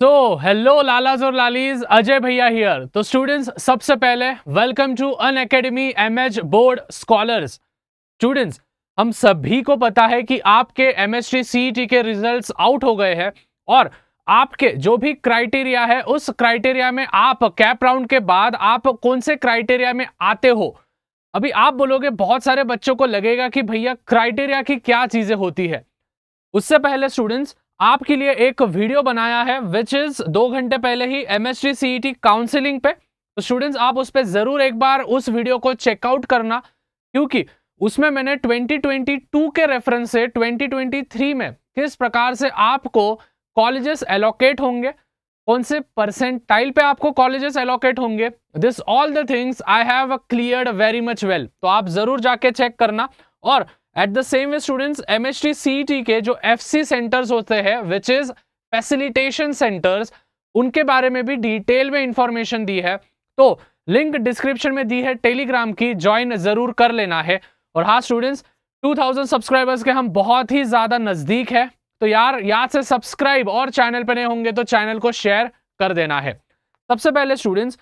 तो हेलो लालाज और लालीज अजय भैया हियर तो स्टूडेंट्स सबसे पहले welcome to an academy M board scholars students हम सभी को पता है कि आपके M S T C T के रिजल्ट्स आउट हो गए हैं और आपके जो भी क्राइटेरिया है उस क्राइटेरिया में आप कैप राउंड के बाद आप कौन से क्राइटेरिया में आते हो अभी आप बोलोगे बहुत सारे बच्चों को लगेगा कि भैया क्राइटेरिया की क्या चीज़ें होती है उससे पहले स्टूडेंट्स आपके लिए एक वीडियो बनाया है विच इज दो घंटे पहले ही M S T T C counselling पे तो स्टूडेंट्स आप उस पर जरूर एक बार उस वीडियो को चेकआउट करना क्योंकि उसमें मैंने 2022 के रेफरेंस से 2023 में किस प्रकार से आपको कॉलेजेस एलोकेट होंगे कौन से परसेंटाइल पे आपको कॉलेजेस एलोकेट होंगे this all the things I have clear very much well तो आप जरूर जाके चेक करना और at the same way students M H T C T के जो एफ सी सेंटर्स होते हैं विच इज फैसिलिटेशन सेंटर्स उनके बारे में भी डिटेल में इंफॉर्मेशन दी है तो लिंक डिस्क्रिप्शन में दी है टेलीग्राम की ज्वाइन जरूर कर लेना है और हाँ स्टूडेंट्स 2000 सब्सक्राइबर्स के हम बहुत ही ज़्यादा नज़दीक है तो यार याद से सब्सक्राइब और चैनल पर नहीं होंगे तो चैनल को शेयर कर देना है सबसे पहले स्टूडेंट्स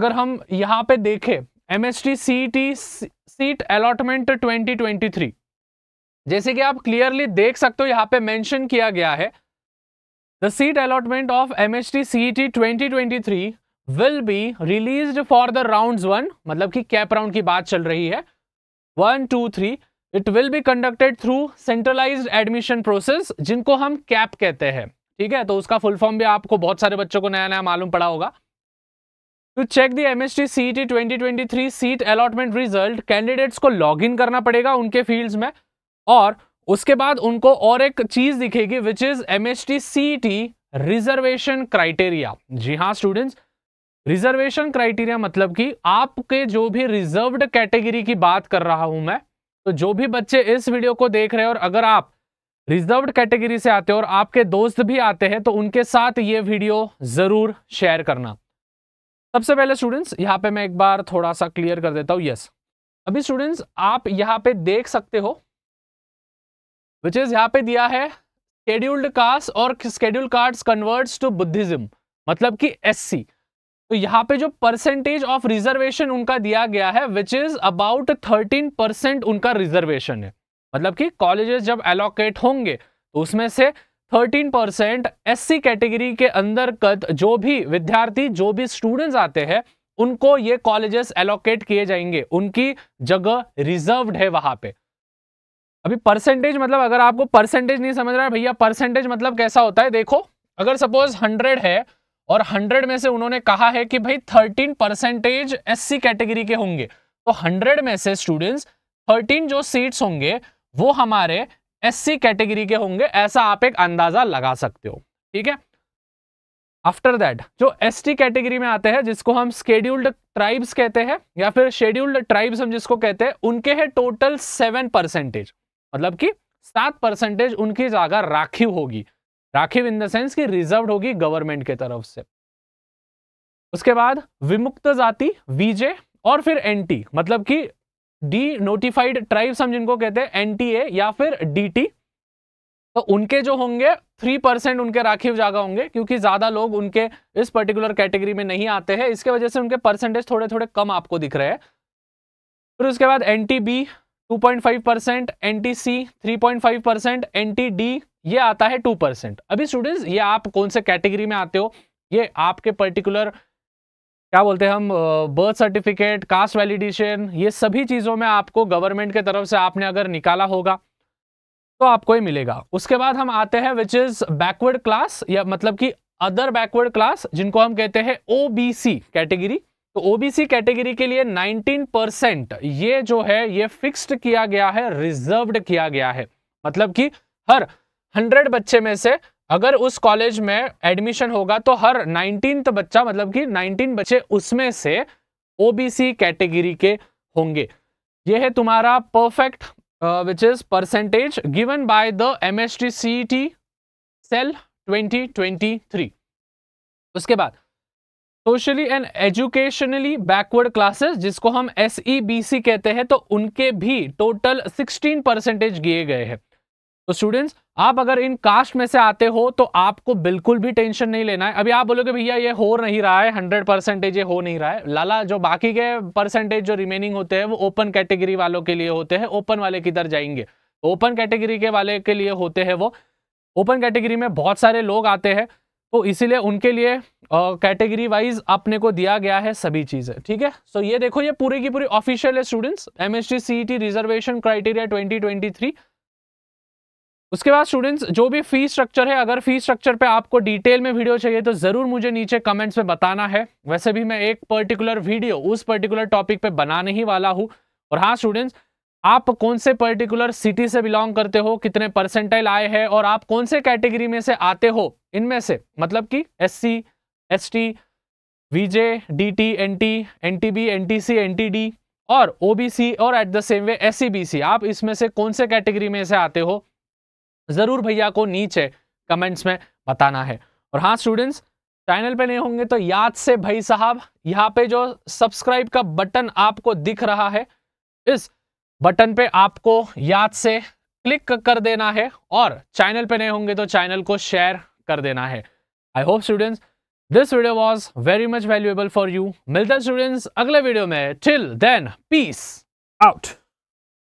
अगर हम यहाँ पे देखें M S T C T seat allotment three जैसे कि आप क्लियरली देख सकते हो यहाँ पे मेंशन किया गया है the seat allotment of M S T C T twenty twenty three will be release for the round one मतलब कि कैप राउंड की बात चल रही है one two three it will be conducted through centralize admission process जिनको हम cap कहते हैं ठीक है तो उसका फुल फॉर्म भी आपको बहुत सारे बच्चों को नया नया मालूम पड़ा होगा to check the M S T C T twenty twenty three seat allotment result candidates को लॉग इन करना पड़ेगा उनके फील्ड में और उसके बाद उनको और एक चीज दिखेगी which is M S T C T reservation criteria जी हाँ स्टूडेंट्स रिजर्वेशन क्राइटेरिया मतलब कि आपके जो भी रिजर्व्ड कैटेगरी की बात कर रहा हूं मैं तो जो भी बच्चे इस वीडियो को देख रहे हैं और अगर आप रिजर्व्ड कैटेगरी से आते हो और आपके दोस्त भी आते हैं तो उनके साथ ये वीडियो जरूर शेयर करना सबसे पहले स्टूडेंट्स यहाँ पे मैं एक बार थोड़ा सा क्लियर कर देता हूँ यस अभी स्टूडेंट्स आप यहाँ पे देख सकते हो विच इज यहाँ पे दिया है शेड्यूल्ड कास्ट और scheduled caste converts to Buddhism मतलब कि एससी तो यहाँ पे जो परसेंटेज ऑफ रिजर्वेशन उनका दिया गया है which is about thirteen percent उनका रिजर्वेशन है मतलब कि कॉलेजेस जब एलोकेट होंगे तो उसमें से थर्टीन परसेंट एस कैटेगरी के अंदर कत जो भी विद्यार्थी जो भी स्टूडेंट्स आते हैं उनको ये कॉलेजेस एलोकेट किए जाएंगे उनकी जगह रिजर्व्ड है वहां पे अभी परसेंटेज मतलब अगर आपको परसेंटेज नहीं समझ रहा है भैया परसेंटेज मतलब कैसा होता है देखो अगर सपोज हंड्रेड है और हंड्रेड में से उन्होंने कहा है कि भाई थर्टीन परसेंटेज एस कैटेगरी के होंगे तो हंड्रेड में से स्टूडेंट्स थर्टीन जो सीट्स होंगे वो हमारे एस कैटेगरी के होंगे ऐसा आप एक अंदाजा लगा सकते हो ठीक है आफ्टर दैट जो एस कैटेगरी में आते हैं जिसको हम स्केड्यूल्ड ट्राइब्स कहते हैं या फिर शेड्यूल्ड ट्राइब्स हम जिसको कहते हैं उनके है टोटल सेवन परसेंटेज मतलब कि सात परसेंटेज उनकी जगह राखिव होगी राखिव इन द सेंस कि रिजर्व होगी गवर्नमेंट के तरफ से उसके बाद विमुक्त जाति वीजे और फिर एनटी मतलब कि डी नोटिफाइड ट्राइब्स हम जिनको कहते हैं एनटीए या फिर डीटी तो उनके जो होंगे थ्री परसेंट उनके राखी जागा होंगे क्योंकि ज्यादा लोग उनके इस पर्टिकुलर कैटेगरी में नहीं आते हैं इसके वजह से उनके परसेंटेज थोड़े थोड़े कम आपको दिख रहे हैं फिर उसके बाद N T B 2.5 percent N T C three percent N T D ये आता है 2 परसेंट अभी स्टूडेंट्स ये आप कौन से कैटेगरी में आते हो ये आपके पर्टिकुलर क्या बोलते हैं हम बर्थ सर्टिफिकेट कास्ट वैलिडेशन ये सभी चीज़ों में आपको गवर्नमेंट के तरफ से आपने अगर निकाला होगा तो आपको ही मिलेगा उसके बाद हम आते हैं विच इज बैकवर्ड क्लास या मतलब कि अदर बैकवर्ड क्लास जिनको हम कहते हैं ओ कैटेगरी तो ओबीसी कैटेगरी के लिए 19 परसेंट ये जो है ये फिक्स्ड किया गया है रिजर्व्ड किया गया है मतलब कि हर 100 बच्चे में से अगर उस कॉलेज में एडमिशन होगा तो हर नाइनटीन बच्चा मतलब कि 19 बच्चे उसमें से ओबीसी कैटेगरी के होंगे ये है तुम्हारा perfect which is percentage given by the M S T C T cell 2023 उसके बाद socially and educationally backward classes जिसको हम एस e कहते हैं तो उनके भी टोटल 16 परसेंटेज दिए गए हैं तो स्टूडेंट्स आप अगर इन कास्ट में से आते हो तो आपको बिल्कुल भी टेंशन नहीं लेना है अभी आप बोलोगे भैया ये हो नहीं रहा है हंड्रेड परसेंटेज ये हो नहीं रहा है लाला जो बाकी के परसेंटेज जो रिमेनिंग होते हैं वो ओपन कैटेगरी वालों के लिए होते हैं ओपन वाले किधर जाएंगे ओपन कैटेगरी के वाले के लिए होते हैं वो ओपन कैटेगरी में बहुत सारे लोग आते हैं तो इसीलिए उनके लिए कैटेगरी वाइज अपने को दिया गया है सभी चीज़ें ठीक है सो ये देखो ये पूरी की पूरी ऑफिशियल है students M S reservation criteria three उसके बाद स्टूडेंट्स जो भी फी स्ट्रक्चर है अगर फी स्ट्रक्चर पे आपको डिटेल में वीडियो चाहिए तो ज़रूर मुझे नीचे कमेंट्स में बताना है वैसे भी मैं एक पर्टिकुलर वीडियो उस पर्टिकुलर टॉपिक पे बनाने ही वाला हूँ और हाँ स्टूडेंट्स आप कौन से पर्टिकुलर सिटी से बिलोंग करते हो कितने परसेंटाइल आए हैं और आप कौन से कैटेगरी में से आते हो इनमें से मतलब कि S C S T VJ D T N T N T B N T C N T D और ओ बी सी और at the same way S C B C आप इसमें से कौन से कैटेगरी में से आते हो ज़रूर भैया को नीचे कमेंट्स में बताना है और हाँ स्टूडेंट्स चैनल पे नहीं होंगे तो याद से भाई साहब यहाँ पे जो सब्सक्राइब का बटन आपको दिख रहा है इस बटन पे आपको याद से क्लिक कर देना है और चैनल पे नए होंगे तो चैनल को शेयर कर देना है I hope students this video was very much valuable for you मिलता स्टूडेंट्स अगले वीडियो में टिल देन पीस आउट